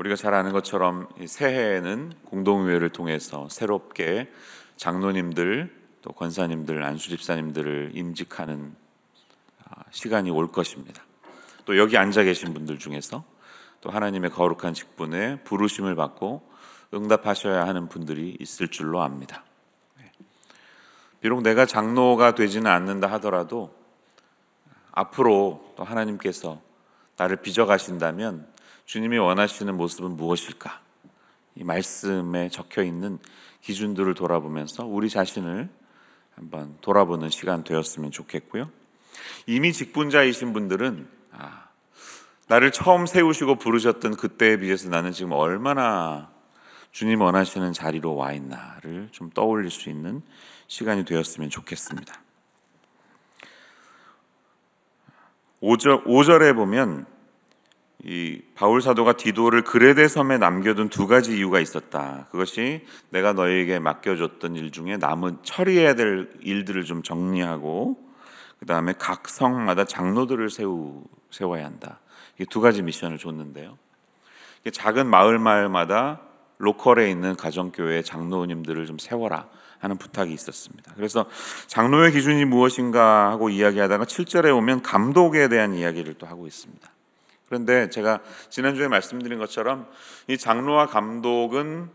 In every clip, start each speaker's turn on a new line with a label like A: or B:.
A: 우리가 잘 아는 것처럼 새해에는 공동의회를 통해서 새롭게 장로님들 또 권사님들 안수집사님들을 임직하는 아, 시간이 올 것입니다. 또 여기 앉아 계신 분들 중에서 또 하나님의 거룩한 직분에 부르심을 받고 응답하셔야 하는 분들이 있을 줄로 압니다. 네. 비록 내가 장로가 되지는 않는다 하더라도 앞으로 또 하나님께서 나를 빚어 가신다면 주님이 원하시는 모습은 무엇일까? 이 말씀에 적혀 있는 기준들을 돌아보면서 우리 자신을 한번 돌아보는 시간 되었으면 좋겠고요. 이미 직분자이신 분들은 아, 나를 처음 세우시고 부르셨던 그때에 비해서 나는 지금 얼마나 주님 원하시는 자리로 와 있나를 좀 떠올릴 수 있는 시간이 되었으면 좋겠습니다. 5절, 5절에 보면 이 바울 사도가 디도를 그레데 섬에 남겨둔 두 가지 이유가 있었다. 그것이 내가 너에게 맡겨줬던 일 중에 남은 처리해야 될 일들을 좀 정리하고 그 다음에 각 성마다 장로들을 세우, 세워야 한다. 이게 두 가지 미션을 줬는데요. 작은 마을 마을마다 로컬에 있는 가정교회 장로님들을 좀 세워라 하는 부탁이 있었습니다. 그래서 장로의 기준이 무엇인가 하고 이야기하다가 7절에 오면 감독에 대한 이야기를 또 하고 있습니다. 그런데 제가 지난주에 말씀드린 것처럼 이 장로와 감독은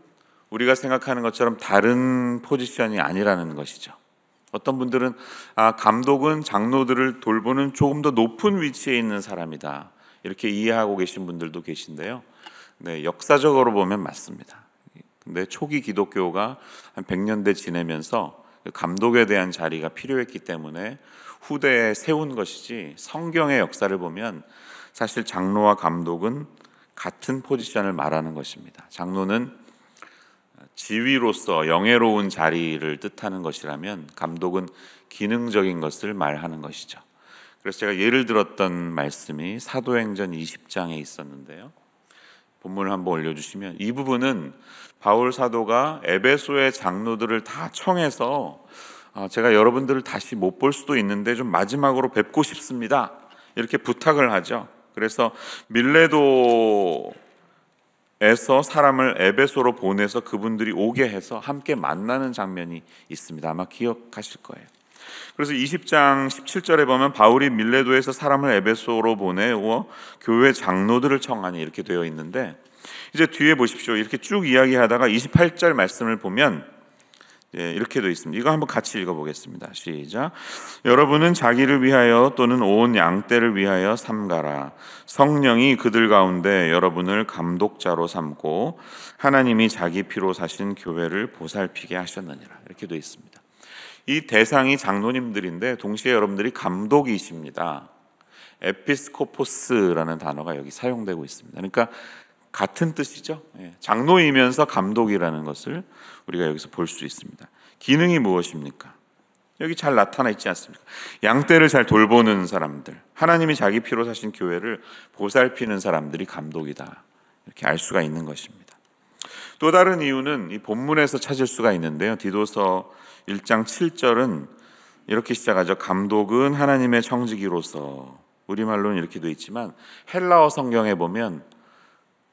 A: 우리가 생각하는 것처럼 다른 포지션이 아니라는 것이죠. 어떤 분들은 아, 감독은 장로들을 돌보는 조금 더 높은 위치에 있는 사람이다. 이렇게 이해하고 계신 분들도 계신데요. 네, 역사적으로 보면 맞습니다. 근데 초기 기독교가 한 100년대 지내면서 그 감독에 대한 자리가 필요했기 때문에 후대에 세운 것이지 성경의 역사를 보면 사실 장로와 감독은 같은 포지션을 말하는 것입니다. 장로는 지위로서 영예로운 자리를 뜻하는 것이라면 감독은 기능적인 것을 말하는 것이죠. 그래서 제가 예를 들었던 말씀이 사도행전 20장에 있었는데요. 본문을 한번 올려주시면 이 부분은 바울 사도가 에베소의 장로들을 다 청해서 아, 제가 여러분들을 다시 못 볼 수도 있는데 좀 마지막으로 뵙고 싶습니다. 이렇게 부탁을 하죠. 그래서 밀레도에서 사람을 에베소로 보내서 그분들이 오게 해서 함께 만나는 장면이 있습니다. 아마 기억하실 거예요. 그래서 20장 17절에 보면 바울이 밀레도에서 사람을 에베소로 보내어 교회 장로들을 청하니 이렇게 되어 있는데 이제 뒤에 보십시오. 이렇게 쭉 이야기하다가 28절 말씀을 보면 예, 이렇게 돼 있습니다. 이거 한번 같이 읽어보겠습니다. 시작. 여러분은 자기를 위하여 또는 온 양떼를 위하여 삼가라. 성령이 그들 가운데 여러분을 감독자로 삼고 하나님이 자기 피로 사신 교회를 보살피게 하셨느니라. 이렇게 돼 있습니다. 이 대상이 장로님들인데 동시에 여러분들이 감독이십니다. 에피스코포스라는 단어가 여기 사용되고 있습니다. 그러니까 같은 뜻이죠. 예, 장로이면서 감독이라는 것을 우리가 여기서 볼 수 있습니다. 기능이 무엇입니까? 여기 잘 나타나 있지 않습니까? 양떼를 잘 돌보는 사람들, 하나님이 자기 피로 사신 교회를 보살피는 사람들이 감독이다. 이렇게 알 수가 있는 것입니다. 또 다른 이유는 이 본문에서 찾을 수가 있는데요. 디도서 1장 7절은 이렇게 시작하죠. 감독은 하나님의 청지기로서 우리말로는 이렇게 돼 있지만 헬라어 성경에 보면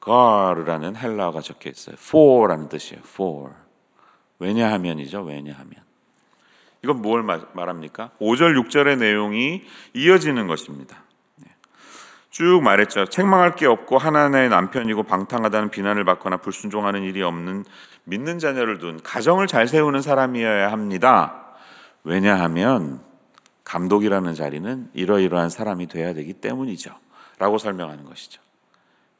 A: 가르라는 헬라어가 적혀 있어요. for라는 뜻이에요. for. 왜냐하면이죠. 왜냐하면. 이건 뭘 말합니까? 5절 6절의 내용이 이어지는 것입니다. 네. 쭉 말했죠. 책망할 게 없고 하나님의 남편이고 방탕하다는 비난을 받거나 불순종하는 일이 없는 믿는 자녀를 둔 가정을 잘 세우는 사람이어야 합니다. 왜냐하면 감독이라는 자리는 이러이러한 사람이 돼야 되기 때문이죠. 라고 설명하는 것이죠.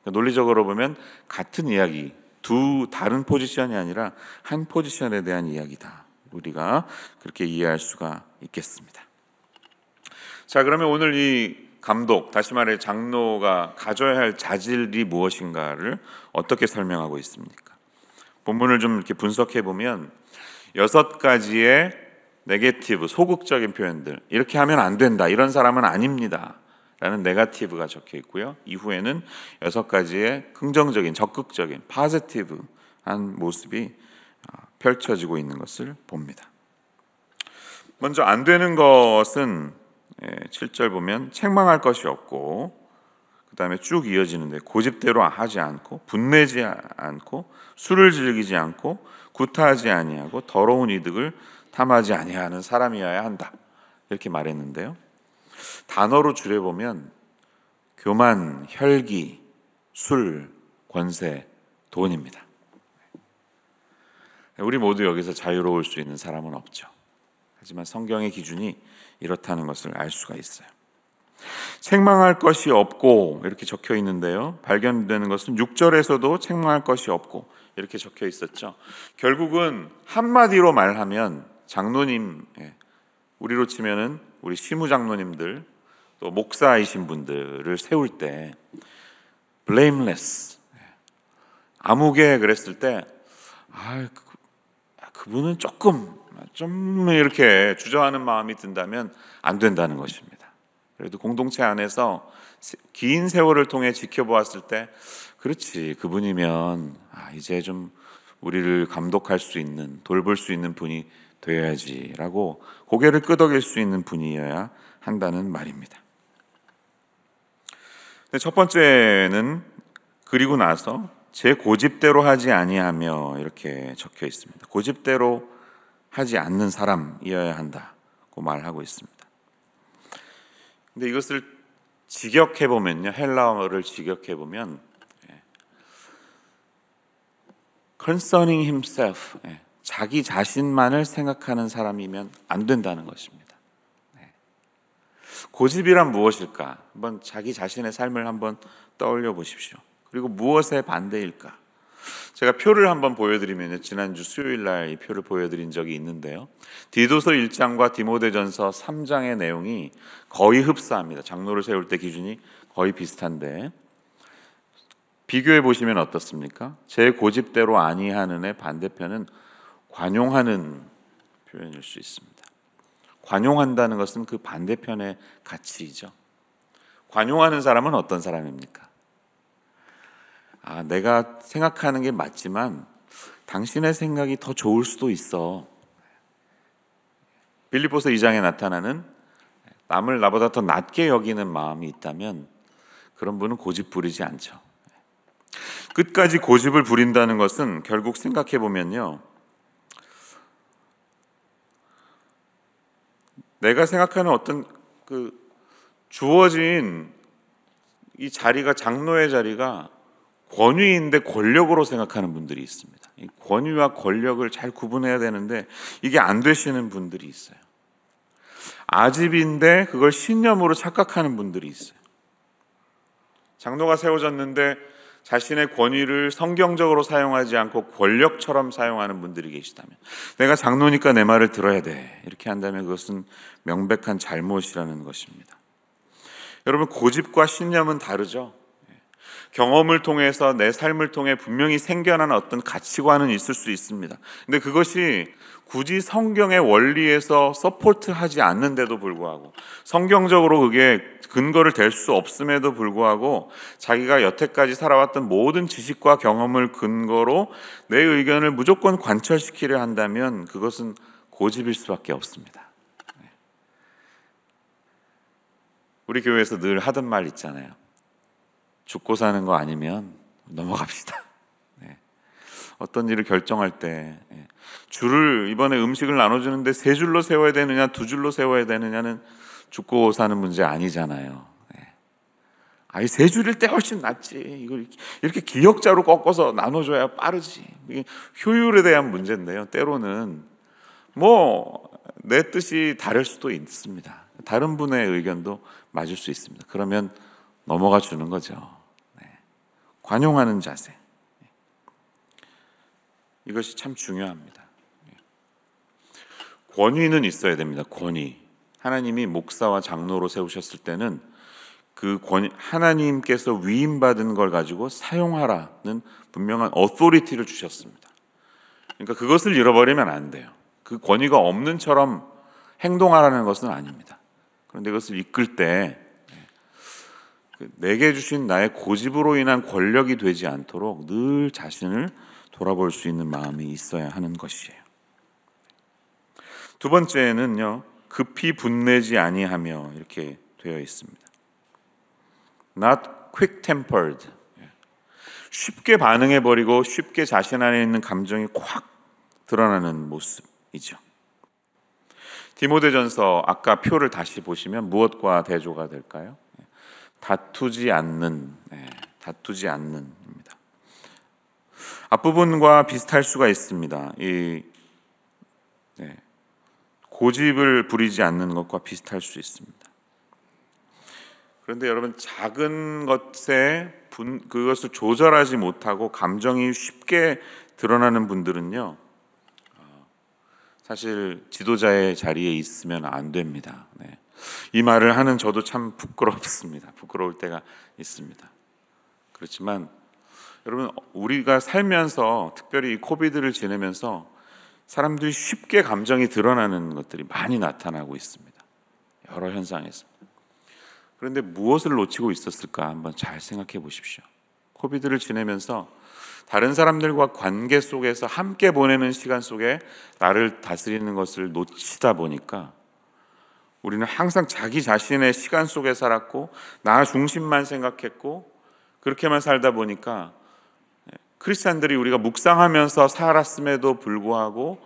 A: 그러니까 논리적으로 보면 같은 이야기, 두 다른 포지션이 아니라 한 포지션에 대한 이야기다. 우리가 그렇게 이해할 수가 있겠습니다. 자, 그러면 오늘 이 감독, 다시 말해 장로가 가져야 할 자질이 무엇인가를 어떻게 설명하고 있습니까? 본문을 좀 이렇게 분석해 보면 여섯 가지의 네게티브, 소극적인 표현들. 이렇게 하면 안 된다. 이런 사람은 아닙니다. 라는 네가티브가 적혀 있고요. 이후에는 여섯 가지의 긍정적인, 적극적인, 파지티브한 모습이 어, 펼쳐지고 있는 것을 봅니다. 먼저 안 되는 것은 7절 예, 보면 책망할 것이 없고 그 다음에 쭉 이어지는데 고집대로 하지 않고 분내지 않고 술을 즐기지 않고 구타하지 아니하고 더러운 이득을 탐하지 아니하는 사람이어야 한다 이렇게 말했는데요. 단어로 줄여보면 교만, 혈기, 술, 권세, 돈입니다. 우리 모두 여기서 자유로울 수 있는 사람은 없죠. 하지만 성경의 기준이 이렇다는 것을 알 수가 있어요. 책망할 것이 없고 이렇게 적혀 있는데요. 발견되는 것은 6절에서도 책망할 것이 없고 이렇게 적혀 있었죠. 결국은 한마디로 말하면 장로님 예, 우리로 치면은 우리 실무장로님들또 목사이신 분들을 세울 때 blameless 아무개 그랬을 때 아, 그, 그분은 조금 좀 이렇게 주저하는 마음이 든다면 안 된다는 것입니다. 그래도 공동체 안에서 긴 세월을 통해 지켜보았을 때 그렇지 그분이면 아, 이제 좀 우리를 감독할 수 있는 돌볼 수 있는 분이 되어야지라고 고개를 끄덕일 수 있는 분이어야 한다는 말입니다. 첫 번째는 그리고 나서 제 고집대로 하지 아니하며 이렇게 적혀 있습니다. 고집대로 하지 않는 사람이어야 한다고 말하고 있습니다. 근데 이것을 직역해 보면요, 헬라어를 직역해 보면 예, concerning himself 예, 자기 자신만을 생각하는 사람이면 안 된다는 것입니다. 네. 고집이란 무엇일까? 한번 자기 자신의 삶을 한번 떠올려 보십시오. 그리고 무엇의 반대일까? 제가 표를 한번 보여드리면 지난주 수요일 날 이 표를 보여드린 적이 있는데요. 디도서 1장과 디모데전서 3장의 내용이 거의 흡사합니다. 장로를 세울 때 기준이 거의 비슷한데 비교해 보시면 어떻습니까? 제 고집대로 아니하는의 반대편은 관용하는 표현일 수 있습니다. 관용한다는 것은 그 반대편의 가치이죠. 관용하는 사람은 어떤 사람입니까? 아, 내가 생각하는 게 맞지만 당신의 생각이 더 좋을 수도 있어. 빌립보서 2장에 나타나는 남을 나보다 더 낮게 여기는 마음이 있다면 그런 분은 고집 부리지 않죠. 끝까지 고집을 부린다는 것은 결국 생각해 보면요. 내가 생각하는 어떤 그 주어진 이 자리가 장로의 자리가 권위인데 권력으로 생각하는 분들이 있습니다. 권위와 권력을 잘 구분해야 되는데 이게 안 되시는 분들이 있어요. 아집인데 그걸 신념으로 착각하는 분들이 있어요. 장로가 세워졌는데 자신의 권위를 성경적으로 사용하지 않고 권력처럼 사용하는 분들이 계시다면 내가 장로니까 내 말을 들어야 돼 이렇게 한다면 그것은 명백한 잘못이라는 것입니다. 여러분 고집과 신념은 다르죠. 경험을 통해서 내 삶을 통해 분명히 생겨난 어떤 가치관은 있을 수 있습니다. 근데 그것이 굳이 성경의 원리에서 서포트하지 않는데도 불구하고 성경적으로 그게 근거를 댈수 없음에도 불구하고 자기가 여태까지 살아왔던 모든 지식과 경험을 근거로 내 의견을 무조건 관철시키려 한다면 그것은 고집일 수밖에 없습니다. 네. 우리 교회에서 늘 하던 말 있잖아요. 죽고 사는 거 아니면 넘어갑시다. 네. 어떤 일을 결정할 때 예. 줄을 이번에 음식을 나눠주는데 세 줄로 세워야 되느냐 두 줄로 세워야 되느냐는 죽고 사는 문제 아니잖아요. 네. 아니 세 줄일 때 훨씬 낫지. 이걸 이렇게 기역자로 꺾어서 나눠줘야 빠르지. 이게 효율에 대한 문제인데요. 때로는 뭐 내 뜻이 다를 수도 있습니다. 다른 분의 의견도 맞을 수 있습니다. 그러면 넘어가 주는 거죠. 관용하는 자세. 이것이 참 중요합니다. 권위는 있어야 됩니다. 권위. 하나님이 목사와 장로로 세우셨을 때는 그 권, 하나님께서 위임받은 걸 가지고 사용하라는 분명한 어소리티를 주셨습니다. 그러니까 그것을 잃어버리면 안 돼요. 그 권위가 없는 처럼 행동하라는 것은 아닙니다. 그런데 그것을 이끌 때그 내게 주신 나의 고집으로 인한 권력이 되지 않도록 늘 자신을 돌아볼 수 있는 마음이 있어야 하는 것이에요. 두 번째는요. 급히 분내지 아니하며 이렇게 되어 있습니다. Not quick-tempered. 쉽게 반응해 버리고 쉽게 자신 안에 있는 감정이 확 드러나는 모습이죠. 디모데전서 아까 표를 다시 보시면 무엇과 대조가 될까요? 다투지 않는 네, 다투지 않는입니다. 앞부분과 비슷할 수가 있습니다. 이 네, 고집을 부리지 않는 것과 비슷할 수 있습니다. 그런데 여러분 작은 것에 분, 그것을 조절하지 못하고 감정이 쉽게 드러나는 분들은요 어, 사실 지도자의 자리에 있으면 안 됩니다. 네. 이 말을 하는 저도 참 부끄럽습니다. 부끄러울 때가 있습니다. 그렇지만 여러분 우리가 살면서 특별히 이 코비드를 지내면서 사람들이 쉽게 감정이 드러나는 것들이 많이 나타나고 있습니다. 여러 현상에서. 그런데 무엇을 놓치고 있었을까 한번 잘 생각해 보십시오. 코비드를 지내면서 다른 사람들과 관계 속에서 함께 보내는 시간 속에 나를 다스리는 것을 놓치다 보니까 우리는 항상 자기 자신의 시간 속에 살았고 나 중심만 생각했고 그렇게만 살다 보니까 예, 크리스찬들이 우리가 묵상하면서 살았음에도 불구하고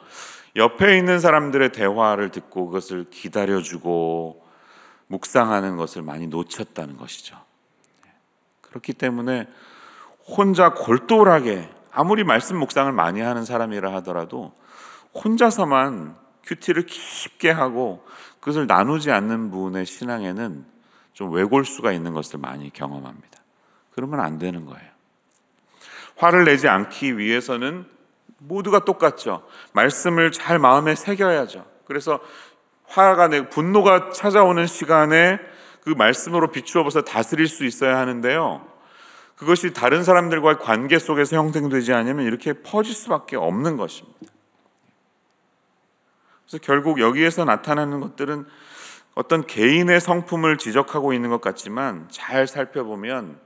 A: 옆에 있는 사람들의 대화를 듣고 그것을 기다려주고 묵상하는 것을 많이 놓쳤다는 것이죠. 예, 그렇기 때문에 혼자 골똘하게 아무리 말씀 묵상을 많이 하는 사람이라 하더라도 혼자서만 큐티를 깊게 하고 그것을 나누지 않는 분의 신앙에는 좀 외골수가 있는 것을 많이 경험합니다. 그러면 안 되는 거예요. 화를 내지 않기 위해서는 모두가 똑같죠. 말씀을 잘 마음에 새겨야죠. 그래서 화가 내 분노가 찾아오는 시간에 그 말씀으로 비추어 서 다스릴 수 있어야 하는데요. 그것이 다른 사람들과의 관계 속에서 형성되지 않으면 이렇게 퍼질 수밖에 없는 것입니다. 그래서 결국 여기에서 나타나는 것들은 어떤 개인의 성품을 지적하고 있는 것 같지만 잘 살펴보면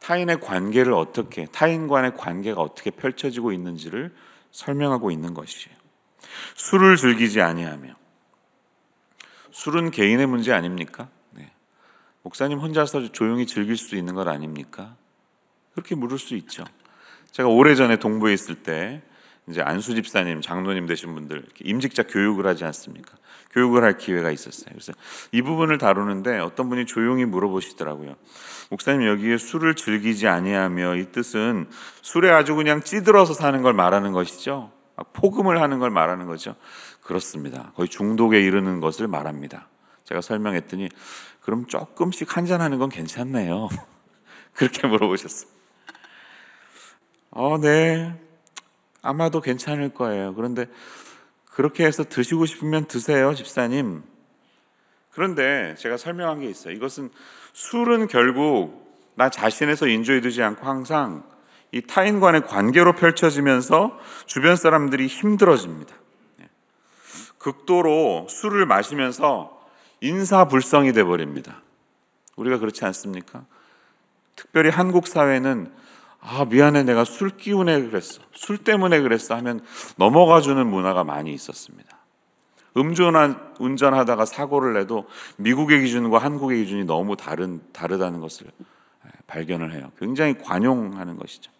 A: 타인의 관계를 어떻게 타인 과의 관계가 어떻게 펼쳐지고 있는지를 설명하고 있는 것이에요. 술을 즐기지 아니하며 술은 개인의 문제 아닙니까? 네. 목사님 혼자서 조용히 즐길 수 있는 것 아닙니까? 그렇게 물을 수 있죠. 제가 오래전에 동부에 있을 때 이제 안수 집사님, 장로님 되신 분들 임직자 교육을 하지 않습니까? 교육을 할 기회가 있었어요. 그래서 이 부분을 다루는데 어떤 분이 조용히 물어보시더라고요. 목사님 여기에 술을 즐기지 아니하며 이 뜻은 술에 아주 그냥 찌들어서 사는 걸 말하는 것이죠. 포금을 하는 걸 말하는 거죠. 그렇습니다. 거의 중독에 이르는 것을 말합니다. 제가 설명했더니 그럼 조금씩 한잔 하는 건 괜찮네요. 그렇게 물어보셨어요. 어, 네. 아마도 괜찮을 거예요. 그런데 그렇게 해서 드시고 싶으면 드세요, 집사님. 그런데 제가 설명한 게 있어요. 이것은 술은 결국 나 자신에서 인조해두지 않고 항상 이 타인과의 관계로 펼쳐지면서 주변 사람들이 힘들어집니다. 예. 극도로 술을 마시면서 인사불성이 돼 버립니다. 우리가 그렇지 않습니까? 특별히 한국 사회는 아, 미안해. 내가 술 기운에 그랬어. 술 때문에 그랬어. 하면 넘어가 주는 문화가 많이 있었습니다. 음주운전, 운전하다가 사고를 내도 미국의 기준과 한국의 기준이 너무 다른, 다르다는 것을 예, 발견을 해요. 굉장히 관용하는 것이죠.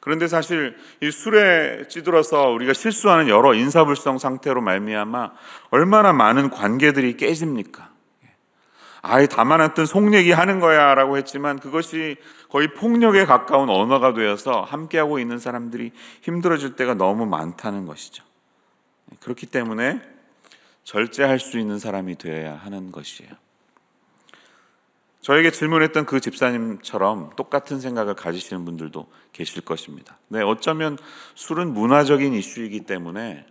A: 그런데 사실 이 술에 찌들어서 우리가 실수하는 여러 인사불성 상태로 말미암아 얼마나 많은 관계들이 깨집니까? 아예 담아놨던 속 얘기하는 거야 라고 했지만 그것이 거의 폭력에 가까운 언어가 되어서 함께하고 있는 사람들이 힘들어질 때가 너무 많다는 것이죠. 그렇기 때문에 절제할 수 있는 사람이 되어야 하는 것이에요. 저에게 질문했던 그 집사님처럼 똑같은 생각을 가지시는 분들도 계실 것입니다. 네, 어쩌면 술은 문화적인 이슈이기 때문에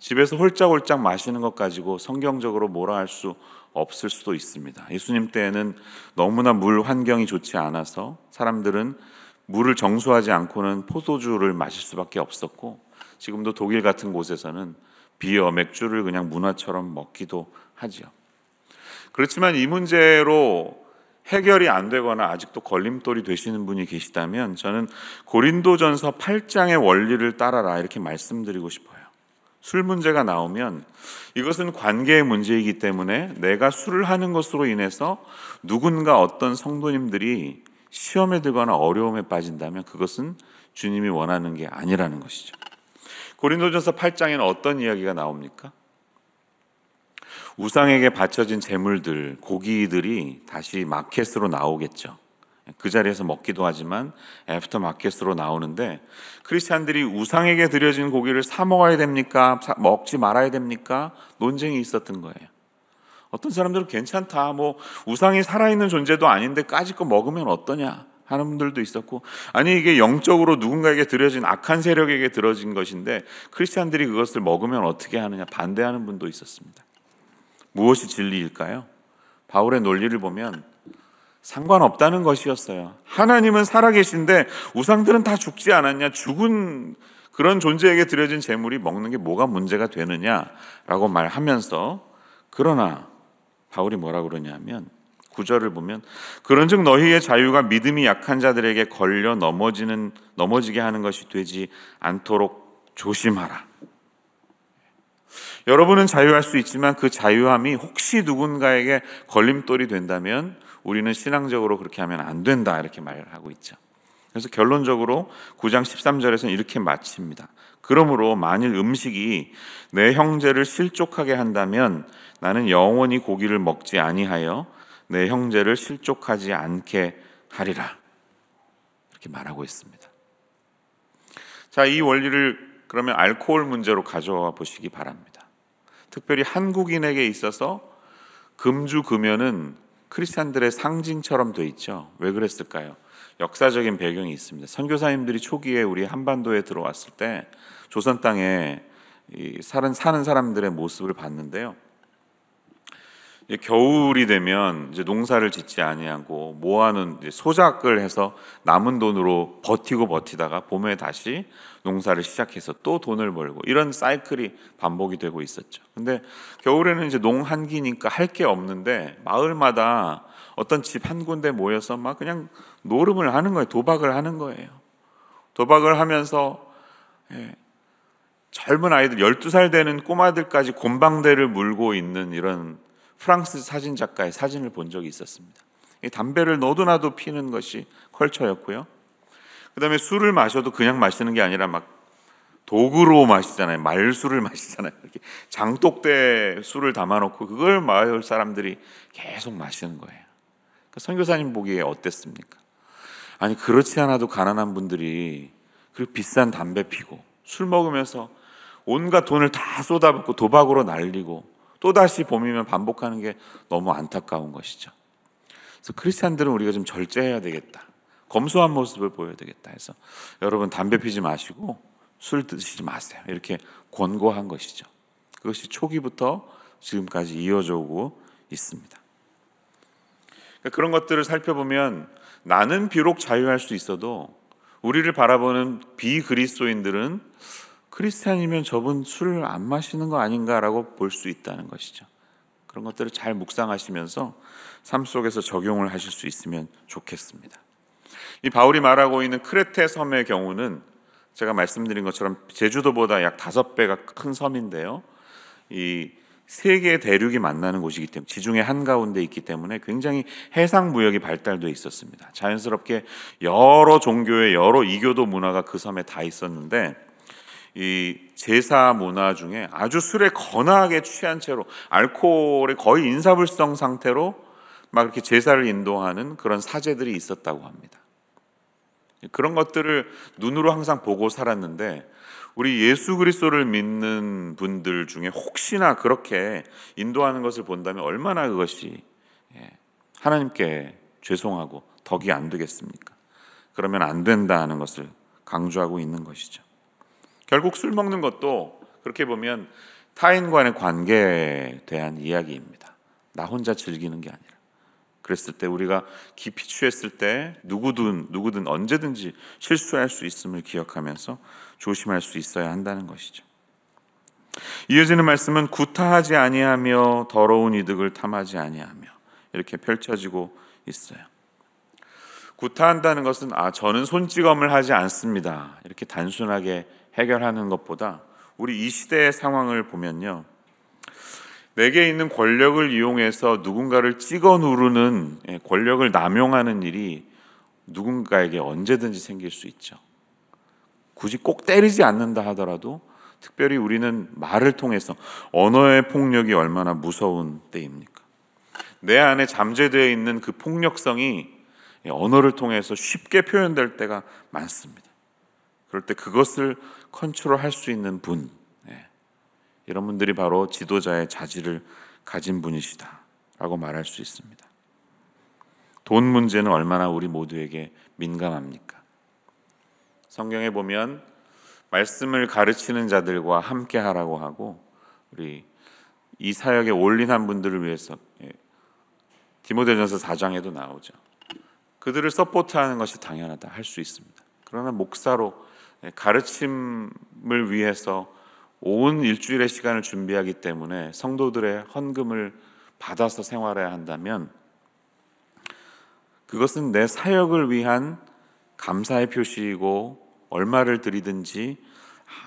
A: 집에서 홀짝홀짝 마시는 것 가지고 성경적으로 뭐라 할수 없을 수도 있습니다. 예수님 때에는 너무나 물 환경이 좋지 않아서 사람들은 물을 정수하지 않고는 포소주를 마실 수밖에 없었고 지금도 독일 같은 곳에서는 비어 맥주를 그냥 문화처럼 먹기도 하지요. 그렇지만 이 문제로 해결이 안 되거나 아직도 걸림돌이 되시는 분이 계시다면 저는 고린도전서 8장의 원리를 따라라 이렇게 말씀드리고 싶어요. 술 문제가 나오면 이것은 관계의 문제이기 때문에 내가 술을 하는 것으로 인해서 누군가 어떤 성도님들이 시험에 들거나 어려움에 빠진다면 그것은 주님이 원하는 게 아니라는 것이죠. 고린도전서 8장에는 어떤 이야기가 나옵니까? 우상에게 바쳐진 재물들, 고기들이 다시 마켓으로 나오겠죠. 그 자리에서 먹기도 하지만 애프터 마켓으로 나오는데 크리스찬들이 우상에게 드려진 고기를 사 먹어야 됩니까? 사, 먹지 말아야 됩니까? 논쟁이 있었던 거예요. 어떤 사람들은 괜찮다. 뭐 우상이 살아있는 존재도 아닌데 까짓거 먹으면 어떠냐? 하는 분들도 있었고 아니 이게 영적으로 누군가에게 드려진 악한 세력에게 드려진 것인데 크리스찬들이 그것을 먹으면 어떻게 하느냐 반대하는 분도 있었습니다. 무엇이 진리일까요? 바울의 논리를 보면 상관없다는 것이었어요. 하나님은 살아계신데 우상들은 다 죽지 않았냐? 죽은 그런 존재에게 드려진 재물이 먹는 게 뭐가 문제가 되느냐라고 말하면서 그러나 바울이 뭐라 그러냐면 구절을 보면 그런즉 너희의 자유가 믿음이 약한 자들에게 걸려 넘어지는 넘어지게 하는 것이 되지 않도록 조심하라. 여러분은 자유할 수 있지만 그 자유함이 혹시 누군가에게 걸림돌이 된다면 우리는 신앙적으로 그렇게 하면 안 된다 이렇게 말을 하고 있죠. 그래서 결론적으로 9장 13절에서는 이렇게 마칩니다. 그러므로 만일 음식이 내 형제를 실족하게 한다면 나는 영원히 고기를 먹지 아니하여 내 형제를 실족하지 않게 하리라. 이렇게 말하고 있습니다. 자, 이 원리를 그러면 알코올 문제로 가져와 보시기 바랍니다. 특별히 한국인에게 있어서 금주 금연은 크리스탄들의 상징처럼 돼 있죠. 왜 그랬을까요? 역사적인 배경이 있습니다. 선교사님들이 초기에 우리 한반도에 들어왔을 때 조선 땅에 사는 사람들의 모습을 봤는데요. 겨울이 되면 이제 농사를 짓지 아니하고 모아놓은 소작을 해서 남은 돈으로 버티고 버티다가 봄에 다시 농사를 시작해서 또 돈을 벌고 이런 사이클이 반복이 되고 있었죠. 근데 겨울에는 이제 농한기니까 할 게 없는데 마을마다 어떤 집 한 군데 모여서 막 그냥 노름을 하는 거예요. 도박을 하는 거예요. 도박을 하면서 예, 젊은 아이들 12살 되는 꼬마들까지 곰방대를 물고 있는 이런 프랑스 사진 작가의 사진을 본 적이 있었습니다. 담배를 너도나도 피는 것이 컬처였고요. 그다음에 술을 마셔도 그냥 마시는 게 아니라 막 도구로 마시잖아요. 말술을 마시잖아요. 이렇게 장독대 술을 담아놓고 그걸 마을 사람들이 계속 마시는 거예요. 그 선교사님 보기에 어땠습니까? 아니 그렇지 않아도 가난한 분들이 그 비싼 담배 피고 술 먹으면서 온갖 돈을 다 쏟아붓고 도박으로 날리고 또다시 봄이면 반복하는 게 너무 안타까운 것이죠. 그래서 크리스찬들은 우리가 좀 절제해야 되겠다. 검소한 모습을 보여야 되겠다 해서 여러분 담배 피지 마시고 술 드시지 마세요. 이렇게 권고한 것이죠. 그것이 초기부터 지금까지 이어져 오고 있습니다. 그러니까 그런 것들을 살펴보면 나는 비록 자유할 수 있어도 우리를 바라보는 비그리스도인들은 크리스찬이면 저분 술을 안 마시는 거 아닌가라고 볼 수 있다는 것이죠. 그런 것들을 잘 묵상하시면서 삶 속에서 적용을 하실 수 있으면 좋겠습니다. 이 바울이 말하고 있는 크레테 섬의 경우는 제가 말씀드린 것처럼 제주도보다 약 다섯 배가 큰 섬인데요. 이세 개의 대륙이 만나는 곳이기 때문에 지중해 한가운데 있기 때문에 굉장히 해상 무역이 발달되어 있었습니다. 자연스럽게 여러 종교의 여러 이교도 문화가 그 섬에 다 있었는데 이 제사 문화 중에 아주 술에 거나하게 취한 채로 알코올에 거의 인사불성 상태로 막 이렇게 제사를 인도하는 그런 사제들이 있었다고 합니다. 그런 것들을 눈으로 항상 보고 살았는데 우리 예수 그리스도를 믿는 분들 중에 혹시나 그렇게 인도하는 것을 본다면 얼마나 그것이 예, 하나님께 죄송하고 덕이 안 되겠습니까? 그러면 안 된다는 것을 강조하고 있는 것이죠. 결국 술 먹는 것도 그렇게 보면 타인과의 관계에 대한 이야기입니다. 나 혼자 즐기는 게 아니라. 그랬을 때 우리가 깊이 취했을 때 누구든 누구든 언제든지 실수할 수 있음을 기억하면서 조심할 수 있어야 한다는 것이죠. 이어지는 말씀은 구타하지 아니하며 더러운 이득을 탐하지 아니하며 이렇게 펼쳐지고 있어요. 구타한다는 것은 아 저는 손찌검을 하지 않습니다. 이렇게 단순하게 해결하는 것보다 우리 이 시대의 상황을 보면요. 내게 있는 권력을 이용해서 누군가를 찍어 누르는 예, 권력을 남용하는 일이 누군가에게 언제든지 생길 수 있죠. 굳이 꼭 때리지 않는다 하더라도 특별히 우리는 말을 통해서 언어의 폭력이 얼마나 무서운 때입니까? 내 안에 잠재되어 있는 그 폭력성이 예, 언어를 통해서 쉽게 표현될 때가 많습니다. 그럴 때 그것을 컨트롤할 수 있는 분, 예. 이런 분들이 바로 지도자의 자질을 가진 분이시다라고 말할 수 있습니다. 돈 문제는 얼마나 우리 모두에게 민감합니까? 성경에 보면 말씀을 가르치는 자들과 함께 하라고 하고 우리 이 사역에 올린한 분들을 위해서 예. 디모데전서 4장에도 나오죠. 그들을 서포트하는 것이 당연하다 할 수 있습니다. 그러나 목사로 예, 가르침을 위해서 온 일주일의 시간을 준비하기 때문에 성도들의 헌금을 받아서 생활해야 한다면 그것은 내 사역을 위한 감사의 표시이고 얼마를 드리든지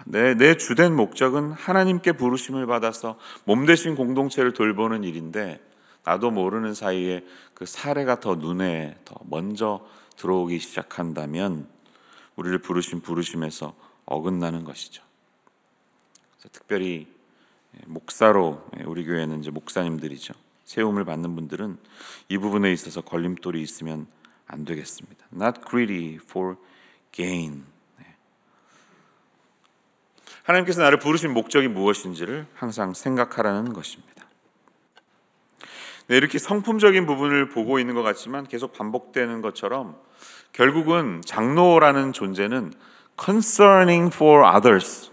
A: 내, 내 주된 목적은 하나님께 부르심을 받아서 몸 대신 공동체를 돌보는 일인데 나도 모르는 사이에 그 사례가 더 눈에 더 먼저 들어오기 시작한다면 우리를 부르신 부르심에서 어긋나는 것이죠. 특별히 예, 목사로 예, 우리 교회는 이제 목사님들이죠. 세움을 받는 분들은 이 부분에 있어서 걸림돌이 있으면 안 되겠습니다. Not greedy for gain. 네. 하나님께서 나를 부르신 목적이 무엇인지를 항상 생각하라는 것입니다. 네, 이렇게 성품적인 부분을 보고 있는 것 같지만 계속 반복되는 것처럼 결국은 장로라는 존재는 concerning for others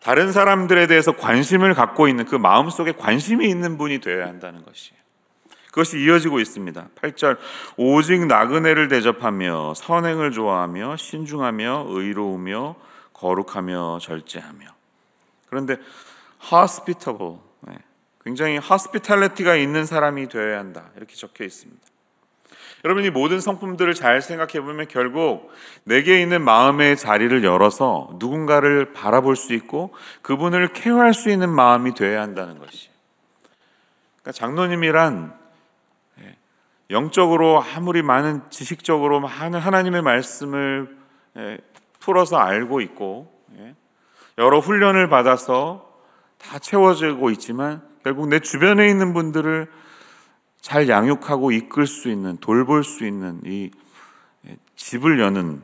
A: 다른 사람들에 대해서 관심을 갖고 있는 그 마음속에 관심이 있는 분이 되어야 한다는 것이에요. 그것이 이어지고 있습니다. 8절 오직 나그네를 대접하며 선행을 좋아하며 신중하며 의로우며 거룩하며 절제하며 그런데 hospitable 네, 굉장히 하스피탈리티가 있는 사람이 되어야 한다. 이렇게 적혀 있습니다. 여러분 이 모든 성품들을 잘 생각해 보면 결국 내게 있는 마음의 자리를 열어서 누군가를 바라볼 수 있고 그분을 케어할 수 있는 마음이 되어야 한다는 것이. 그러니까 장로님이란 예, 영적으로 아무리 많은 지식적으로 하나님의 말씀을 예, 풀어서 알고 있고 예, 여러 훈련을 받아서 다 채워지고 있지만 결국 내 주변에 있는 분들을 잘 양육하고 이끌 수 있는 돌볼 수 있는 이 집을 여는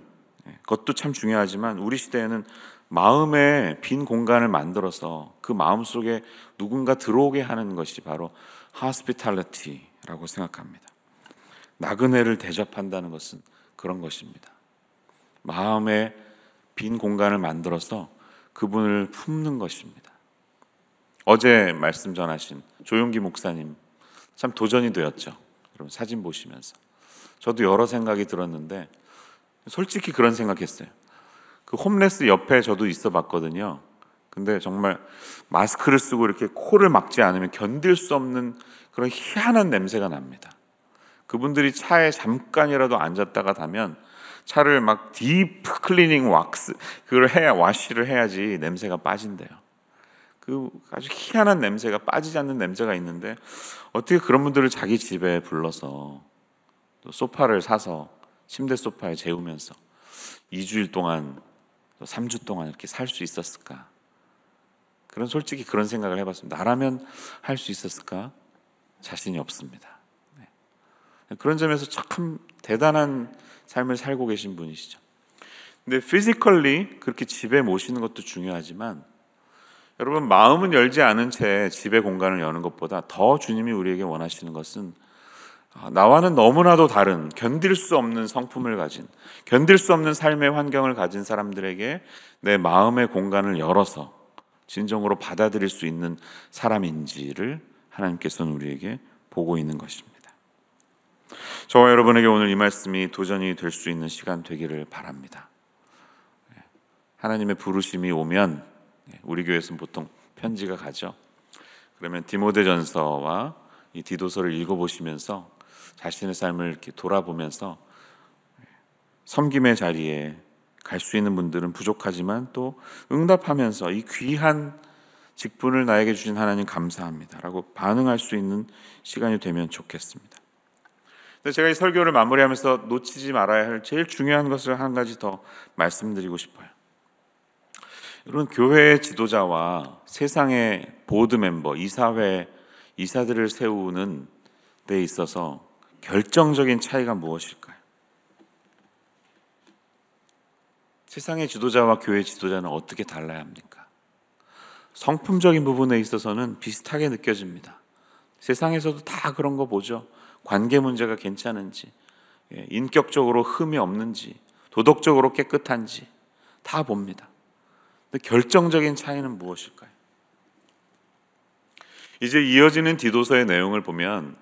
A: 것도 참 중요하지만 우리 시대에는 마음에 빈 공간을 만들어서 그 마음 속에 누군가 들어오게 하는 것이 바로 하스피탈리티라고 생각합니다. 나그네를 대접한다는 것은 그런 것입니다. 마음에 빈 공간을 만들어서 그분을 품는 것입니다. 어제 말씀 전하신 조용기 목사님 참 도전이 되었죠. 그럼 사진 보시면서 저도 여러 생각이 들었는데 솔직히 그런 생각했어요. 그 홈레스 옆에 저도 있어 봤거든요. 근데 정말 마스크를 쓰고 이렇게 코를 막지 않으면 견딜 수 없는 그런 희한한 냄새가 납니다. 그분들이 차에 잠깐이라도 앉았다가 가면 차를 막 딥 클리닝 왁스 그걸 해야 와시를 해야지 냄새가 빠진대요. 그 아주 희한한 냄새가 빠지지 않는 냄새가 있는데 어떻게 그런 분들을 자기 집에 불러서 또 소파를 사서 침대 소파에 재우면서 2주일 동안 또 3주 동안 이렇게 살 수 있었을까? 그런 솔직히 그런 생각을 해봤습니다. 나라면 할 수 있었을까? 자신이 없습니다. 네. 그런 점에서 참 대단한 삶을 살고 계신 분이시죠. 근데 피지컬리 그렇게 집에 모시는 것도 중요하지만 여러분 마음은 열지 않은 채 집의 공간을 여는 것보다 더 주님이 우리에게 원하시는 것은 아, 나와는 너무나도 다른 견딜 수 없는 성품을 가진 견딜 수 없는 삶의 환경을 가진 사람들에게 내 마음의 공간을 열어서 진정으로 받아들일 수 있는 사람인지를 하나님께서는 우리에게 보고 있는 것입니다. 저와 여러분에게 오늘 이 말씀이 도전이 될 수 있는 시간 되기를 바랍니다. 예, 하나님의 부르심이 오면 예, 우리 교회에서는 보통 편지가 가죠. 그러면 디모데전서와 이 디도서를 읽어보시면서 자신의 삶을 이렇게 돌아보면서 섬김의 자리에 갈 수 있는 분들은 부족하지만 또 응답하면서 이 귀한 직분을 나에게 주신 하나님 감사합니다라고 반응할 수 있는 시간이 되면 좋겠습니다. 제가 이 설교를 마무리하면서 놓치지 말아야 할 제일 중요한 것을 한 가지 더 말씀드리고 싶어요. 여러분 교회의 지도자와 세상의 보드 멤버, 이사회 이사들을 세우는 데 있어서 결정적인 차이가 무엇일까요? 세상의 지도자와 교회 의 지도자는 어떻게 달라야 합니까? 성품적인 부분에 있어서는 비슷하게 느껴집니다. 세상에서도 다 그런 거 보죠. 관계 문제가 괜찮은지, 예, 인격적으로 흠이 없는지, 도덕적으로 깨끗한지 다 봅니다. 결정적인 차이는 무엇일까요? 이제 이어지는 디도서의 내용을 보면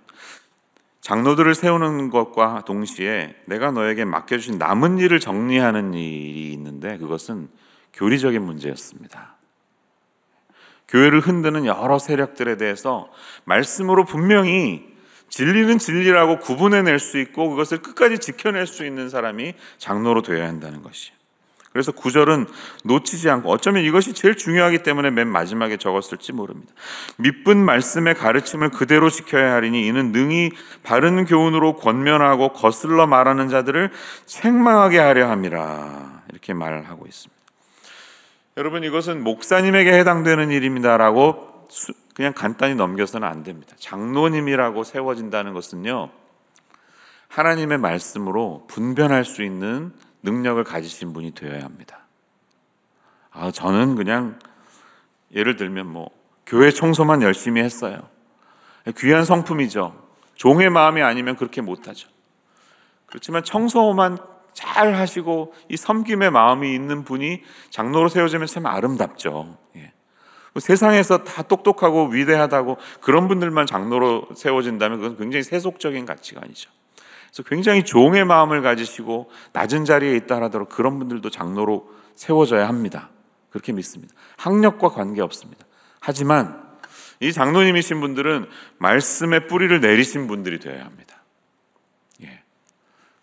A: 장로들을 세우는 것과 동시에 내가 너에게 맡겨주신 남은 일을 정리하는 일이 있는데 그것은 교리적인 문제였습니다. 교회를 흔드는 여러 세력들에 대해서 말씀으로 분명히 진리는 진리라고 구분해낼 수 있고 그것을 끝까지 지켜낼 수 있는 사람이 장로로 되어야 한다는 것이에요. 그래서 구절은 놓치지 않고 어쩌면 이것이 제일 중요하기 때문에 맨 마지막에 적었을지 모릅니다. 밑분 말씀의 가르침을 그대로 지켜야 하리니 이는 능히 바른 교훈으로 권면하고 거슬러 말하는 자들을 책망하게 하려 함이라. 이렇게 말 하고 있습니다. 여러분 이것은 목사님에게 해당되는 일입니다라고 그냥 간단히 넘겨서는 안 됩니다. 장로님이라고 세워진다는 것은요. 하나님의 말씀으로 분별할 수 있는 능력을 가지신 분이 되어야 합니다. 아, 저는 그냥 예를 들면 뭐 교회 청소만 열심히 했어요. 귀한 성품이죠. 종의 마음이 아니면 그렇게 못하죠. 그렇지만 청소만 잘 하시고 이 섬김의 마음이 있는 분이 장로로 세워지면 참 아름답죠. 예. 뭐 세상에서 다 똑똑하고 위대하다고 그런 분들만 장로로 세워진다면 그건 굉장히 세속적인 가치관이죠. 그래서 굉장히 종의 마음을 가지시고 낮은 자리에 있다 하더라도 그런 분들도 장로로 세워져야 합니다. 그렇게 믿습니다. 학력과 관계 없습니다. 하지만 이 장로님이신 분들은 말씀의 뿌리를 내리신 분들이 되어야 합니다. 예.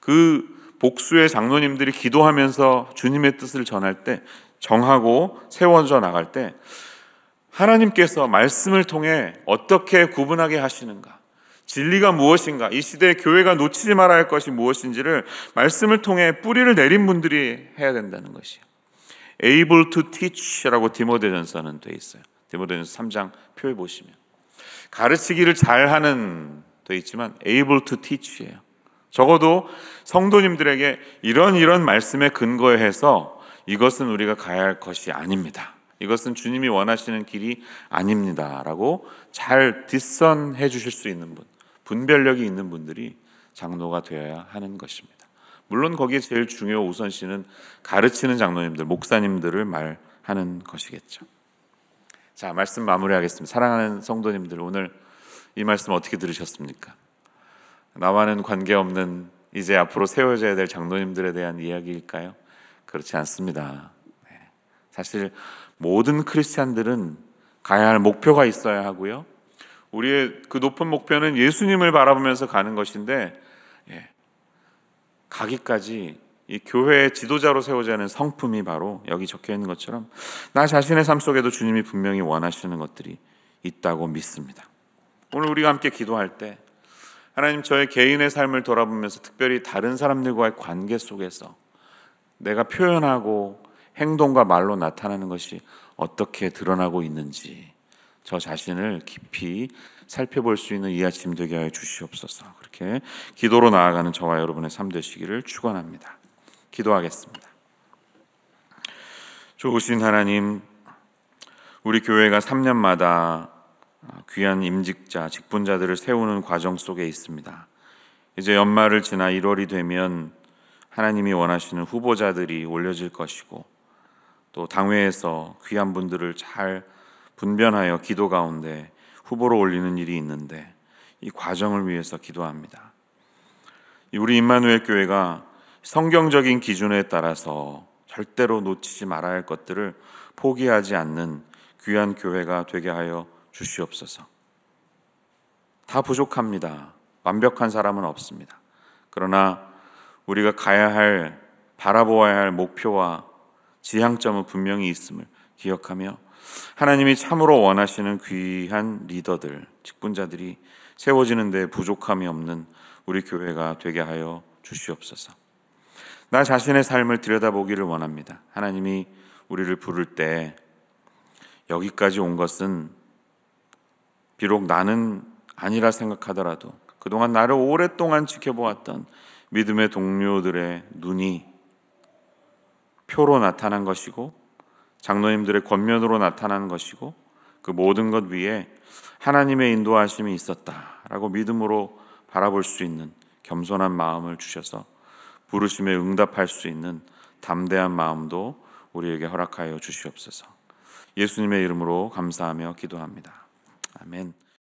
A: 그 복수의 장로님들이 기도하면서 주님의 뜻을 전할 때 정하고 세워져 나갈 때 하나님께서 말씀을 통해 어떻게 구분하게 하시는가? 진리가 무엇인가, 이 시대의 교회가 놓치지 말아야 할 것이 무엇인지를 말씀을 통해 뿌리를 내린 분들이 해야 된다는 것이에요. able to teach라고 디모데전서는 돼 있어요. 디모데전서 3장 표에 보시면 가르치기를 잘하는 돼 있지만 able to teach예요. 적어도 성도님들에게 이런 이런 말씀에 근거해서 이것은 우리가 가야 할 것이 아닙니다. 이것은 주님이 원하시는 길이 아닙니다라고 잘 뒷선해 주실 수 있는 분. 분별력이 있는 분들이 장로가 되어야 하는 것입니다. 물론 거기에 제일 중요 우선시는 가르치는 장로님들, 목사님들을 말하는 것이겠죠. 자, 말씀 마무리하겠습니다. 사랑하는 성도님들, 오늘 이 말씀 어떻게 들으셨습니까? 나와는 관계없는 이제 앞으로 세워져야 될 장로님들에 대한 이야기일까요? 그렇지 않습니다. 네. 사실 모든 크리스찬들은 가야 할 목표가 있어야 하고요. 우리의 그 높은 목표는 예수님을 바라보면서 가는 것인데 예, 가기까지 이 교회의 지도자로 세우자는 성품이 바로 여기 적혀 있는 것처럼 나 자신의 삶 속에도 주님이 분명히 원하시는 것들이 있다고 믿습니다. 오늘 우리가 함께 기도할 때 하나님 저의 개인의 삶을 돌아보면서 특별히 다른 사람들과의 관계 속에서 내가 표현하고 행동과 말로 나타나는 것이 어떻게 드러나고 있는지 저 자신을 깊이 살펴볼 수 있는 이 아침 되게 하여 주시옵소서. 그렇게 기도로 나아가는 저와 여러분의 삶 되시기를 축원합니다. 기도하겠습니다. 좋으신 하나님, 우리 교회가 3년마다 귀한 임직자, 직분자들을 세우는 과정 속에 있습니다. 이제 연말을 지나 1월이 되면 하나님이 원하시는 후보자들이 올려질 것이고 또 당회에서 귀한 분들을 잘 분변하여 기도 가운데 후보로 올리는 일이 있는데 이 과정을 위해서 기도합니다. 우리 임마누엘 교회가 성경적인 기준에 따라서 절대로 놓치지 말아야 할 것들을 포기하지 않는 귀한 교회가 되게 하여 주시옵소서. 다 부족합니다. 완벽한 사람은 없습니다. 그러나 우리가 가야 할 바라보아야 할 목표와 지향점은 분명히 있음을 기억하며 하나님이 참으로 원하시는 귀한 리더들, 직분자들이 세워지는데 부족함이 없는 우리 교회가 되게 하여 주시옵소서. 나 자신의 삶을 들여다보기를 원합니다. 하나님이 우리를 부를 때 여기까지 온 것은 비록 나는 아니라 생각하더라도 그동안 나를 오랫동안 지켜보았던 믿음의 동료들의 눈이 표로 나타난 것이고 장로님들의 권면으로 나타난 것이고 그 모든 것 위에 하나님의 인도하심이 있었다라고 믿음으로 바라볼 수 있는 겸손한 마음을 주셔서 부르심에 응답할 수 있는 담대한 마음도 우리에게 허락하여 주시옵소서. 예수님의 이름으로 감사하며 기도합니다. 아멘.